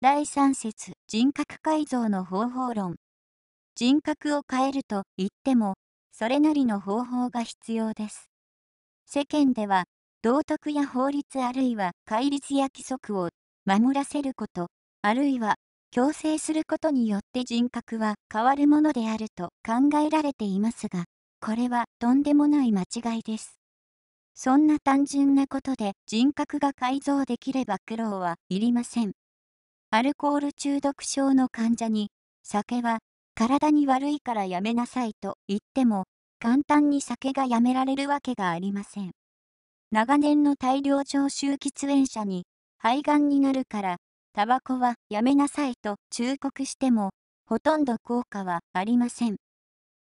第3節人格改造の方法論人格を変えると言ってもそれなりの方法が必要です世間では道徳や法律あるいは戒律や規則を守らせることあるいは強制することによって人格は変わるものであると考えられていますがこれはとんでもない間違いですそんな単純なことで人格が改造できれば苦労はいりませんアルコール中毒症の患者に、酒は体に悪いからやめなさいと言っても、簡単に酒がやめられるわけがありません。長年の大量常習喫煙者に、肺がんになるから、タバコはやめなさいと忠告しても、ほとんど効果はありません。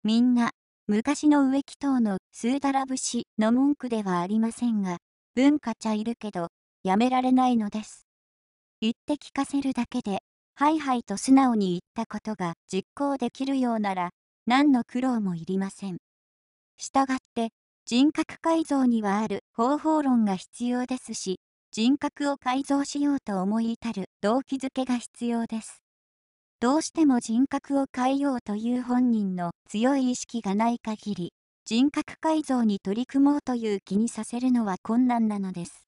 みんな、昔の植木等のスーダラ節の文句ではありませんが、文化ちゃいるけど、やめられないのです。言って聞かせるだけで、はいはいと素直に言ったことが実行できるようなら、何の苦労もいりません。したがって、人格改造にはある方法論が必要ですし、人格を改造しようと思い至る動機づけが必要です。どうしても人格を変えようという本人の強い意識がない限り、人格改造に取り組もうという気にさせるのは困難なのです。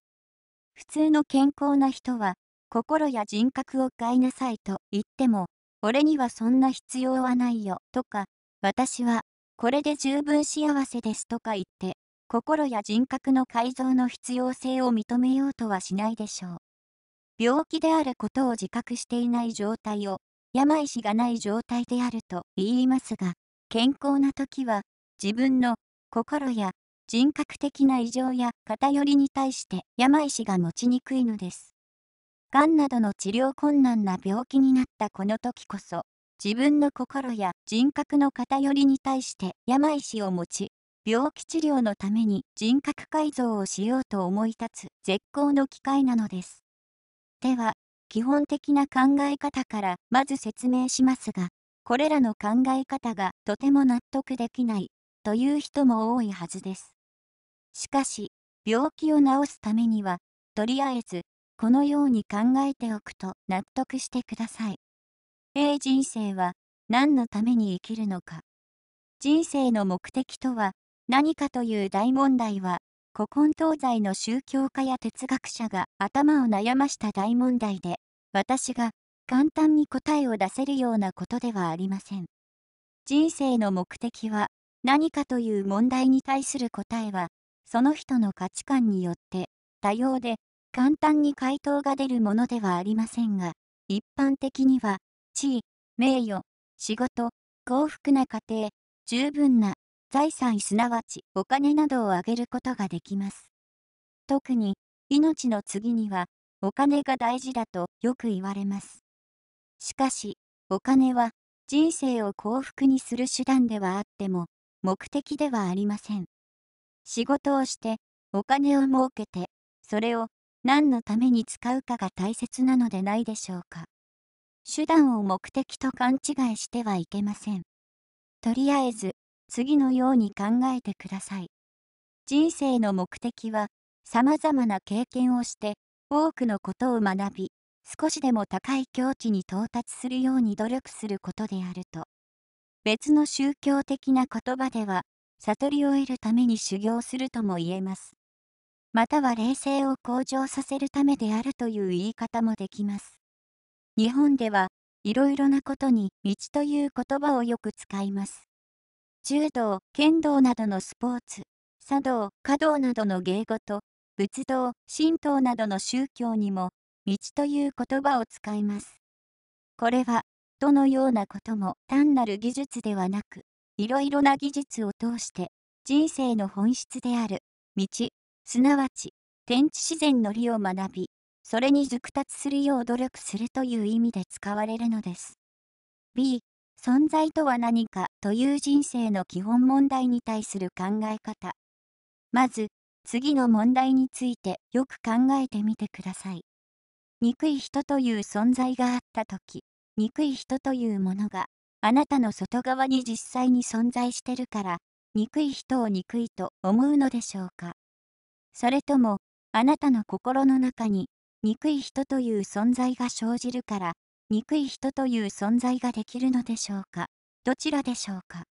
普通の健康な人は心や人格を買いなさいと言っても、俺にはそんな必要はないよとか、私はこれで十分幸せですとか言って、心や人格の改造の必要性を認めようとはしないでしょう。病気であることを自覚していない状態を、病死がない状態であると言いますが、健康な時は、自分の心や人格的な異常や偏りに対して病死が持ちにくいのです。がんなどの治療困難な病気になったこの時こそ、自分の心や人格の偏りに対して病死を持ち、病気治療のために人格改造をしようと思い立つ絶好の機会なのです。では、基本的な考え方からまず説明しますが、これらの考え方がとても納得できないという人も多いはずです。しかし、病気を治すためには、とりあえずこのように考えておくと納得してください。A 人生は何のために生きるのか。人生の目的とは何かという大問題は、古今東西の宗教家や哲学者が頭を悩ました大問題で、私が簡単に答えを出せるようなことではありません。人生の目的は何かという問題に対する答えは、その人の価値観によって多様で簡単に回答が出るものではありませんが、一般的には、地位、名誉、仕事、幸福な家庭、十分な財産すなわちお金などをあげることができます。特に、命の次には、お金が大事だとよく言われます。しかし、お金は、人生を幸福にする手段ではあっても、目的ではありません。仕事をして、お金を儲けて、それを何のために使うかが大切なのでないでしょうか。手段を目的と勘違いしてはいけません。とりあえず、次のように考えてください。人生の目的は、様々な経験をして、多くのことを学び、少しでも高い境地に到達するように努力することであると。別の宗教的な言葉では、悟りを得るために修行するとも言えます。または冷静を向上させるためであるという言い方もできます。日本では、いろいろなことに道という言葉をよく使います。柔道、剣道などのスポーツ、茶道、華道などの芸事、仏道、神道などの宗教にも、道という言葉を使います。これは、どのようなことも単なる技術ではなく、いろいろな技術を通して、人生の本質である、道すなわち、天地自然の理を学び、それに熟達するよう努力するという意味で使われるのです。B、存在とは何かという人生の基本問題に対する考え方。まず、次の問題についてよく考えてみてください。憎い人という存在があった時、憎い人というものがあなたの外側に実際に存在してるから、憎い人を憎いと思うのでしょうか。それとも、あなたの心の中に、憎い人という存在が生じるから、憎い人という存在ができるのでしょうかどちらでしょうか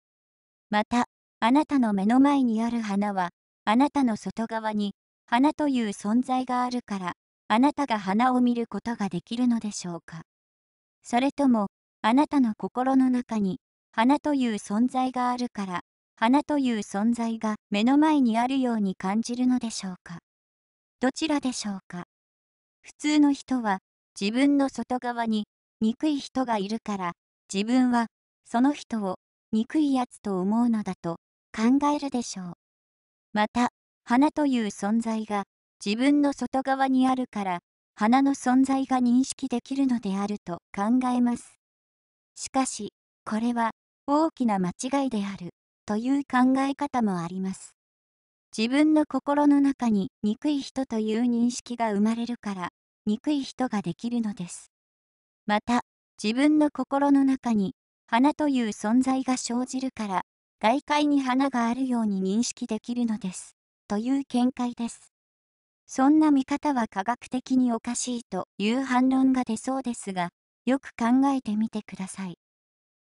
また、あなたの目の前にある花は、あなたの外側に、花という存在があるから、あなたが花を見ることができるのでしょうかそれとも、あなたの心の中に、花という存在があるから、花という存在が目の前にあるように感じるのでしょうかどちらでしょうか普通の人は自分の外側に憎い人がいるから自分はその人を憎いやつと思うのだと考えるでしょうまた花という存在が自分の外側にあるから花の存在が認識できるのであると考えますしかしこれは大きな間違いであるという考え方もあります。自分の心の中に憎い人という認識が生まれるから憎い人ができるのです。また自分の心の中に花という存在が生じるから外界に花があるように認識できるのです。という見解です。そんな見方は科学的におかしいという反論が出そうですがよく考えてみてください。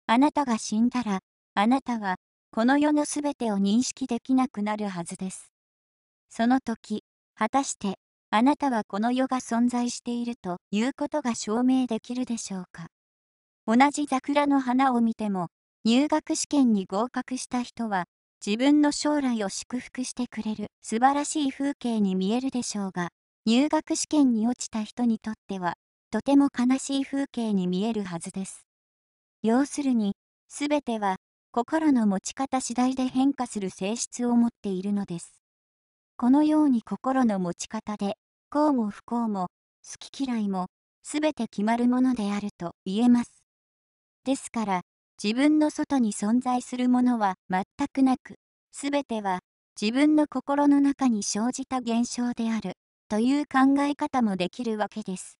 あなたが死んだらあなたはこの世のすべてを認識できなくなるはずです。その時、果たして、あなたはこの世が存在しているということが証明できるでしょうか。同じ桜の花を見ても、入学試験に合格した人は、自分の将来を祝福してくれる素晴らしい風景に見えるでしょうが、入学試験に落ちた人にとっては、とても悲しい風景に見えるはずです。要するに、すべては心の持ち方次第で変化する性質を持っているのです。このように心の持ち方で、こうも不幸も、好き嫌いも、すべて決まるものであると言えます。ですから、自分の外に存在するものは全くなく、すべては自分の心の中に生じた現象である、という考え方もできるわけです。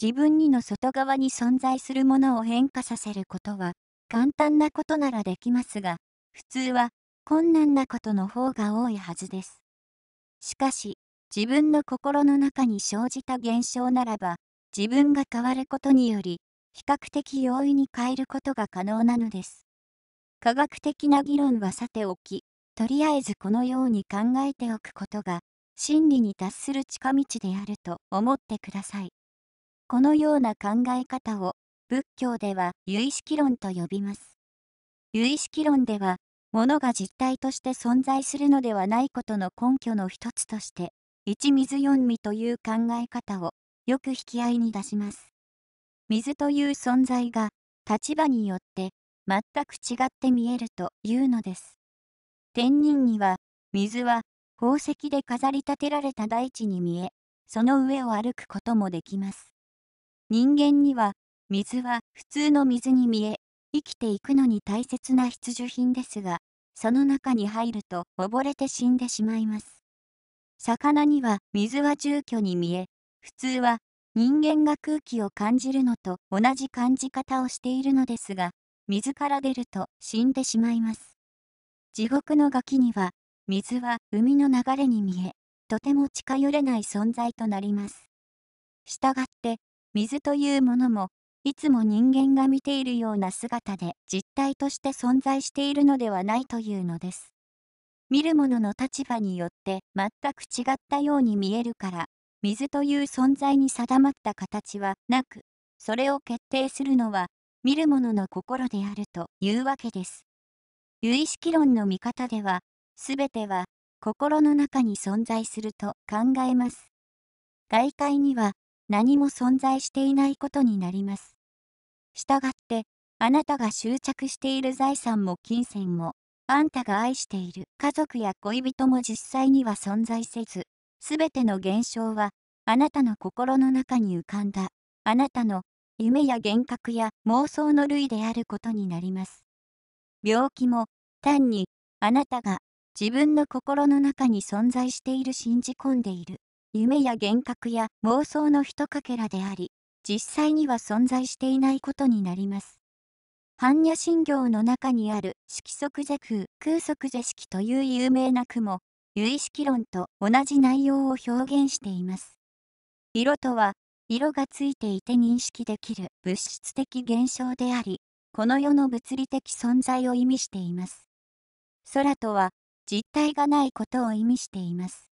自分にの外側に存在するものを変化させることは、簡単なことならできますが、普通は困難なことの方が多いはずです。しかし、自分の心の中に生じた現象ならば、自分が変わることにより、比較的容易に変えることが可能なのです。科学的な議論はさておき、とりあえずこのように考えておくことが、真理に達する近道であると思ってください。このような考え方を仏教では由唯識論と呼びます。唯識論では、物が実体として存在するのではないことの根拠の一つとして、一水四味という考え方をよく引き合いに出します。水という存在が立場によって全く違って見えるというのです。天人には水は宝石で飾り立てられた大地に見え、その上を歩くこともできます。人間には水は普通の水に見え、生きていくのに大切な必需品ですが、その中に入ると溺れて死んでしまいます。魚には水は住居に見え、普通は人間が空気を感じるのと同じ感じ方をしているのですが、水から出ると死んでしまいます。地獄のガキには、水は海の流れに見え、とても近寄れない存在となります。したがって、水というものもいつも人間が見ているような姿で実体として存在しているのではないというのです。見る者の立場によって全く違ったように見えるから、水という存在に定まった形はなく、それを決定するのは見る者の心であるというわけです。有意識論の見方では、すべては心の中に存在すると考えます。外界には何も存在していないことになります。したがって、あなたが執着している財産も金銭も、あんたが愛している家族や恋人も実際には存在せず、すべての現象は、あなたの心の中に浮かんだ、あなたの夢や幻覚や妄想の類であることになります。病気も、単に、あなたが自分の心の中に存在している信じ込んでいる、夢や幻覚や妄想の一かけらであり、実際には存在していないことになります。般若心経の中にある色即是空、空即是色という有名な句も、有意識論と同じ内容を表現しています。色とは、色がついていて認識できる物質的現象であり、この世の物理的存在を意味しています。空とは、実体がないことを意味しています。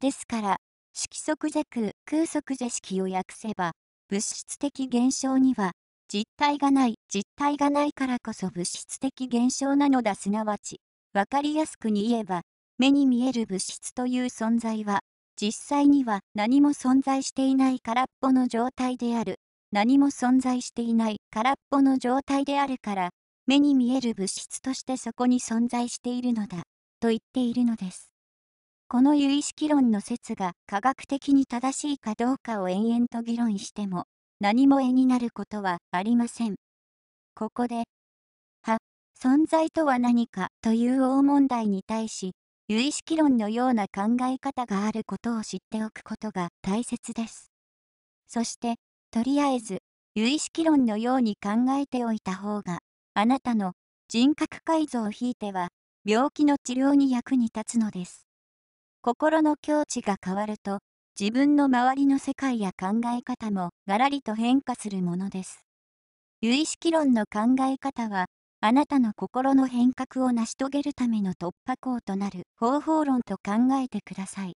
ですから、色即是空、空即是色を訳せば、物質的現象には、実体がない、実体がないからこそ物質的現象なのだすなわち、わかりやすくに言えば、目に見える物質という存在は、実際には何も存在していない空っぽの状態である。何も存在していない空っぽの状態であるから、目に見える物質としてそこに存在しているのだ、と言っているのです。この有意識論の説が科学的に正しいかどうかを延々と議論しても何も絵になることはありません。ここで、は、存在とは何かという大問題に対し、有意識論のような考え方があることを知っておくことが大切です。そして、とりあえず、有意識論のように考えておいた方が、あなたの人格改造をひいては、病気の治療に役に立つのです。心の境地が変わると、自分の周りの世界や考え方もがらりと変化するものです。有意識論の考え方は、あなたの心の変革を成し遂げるための突破口となる方法論と考えてください。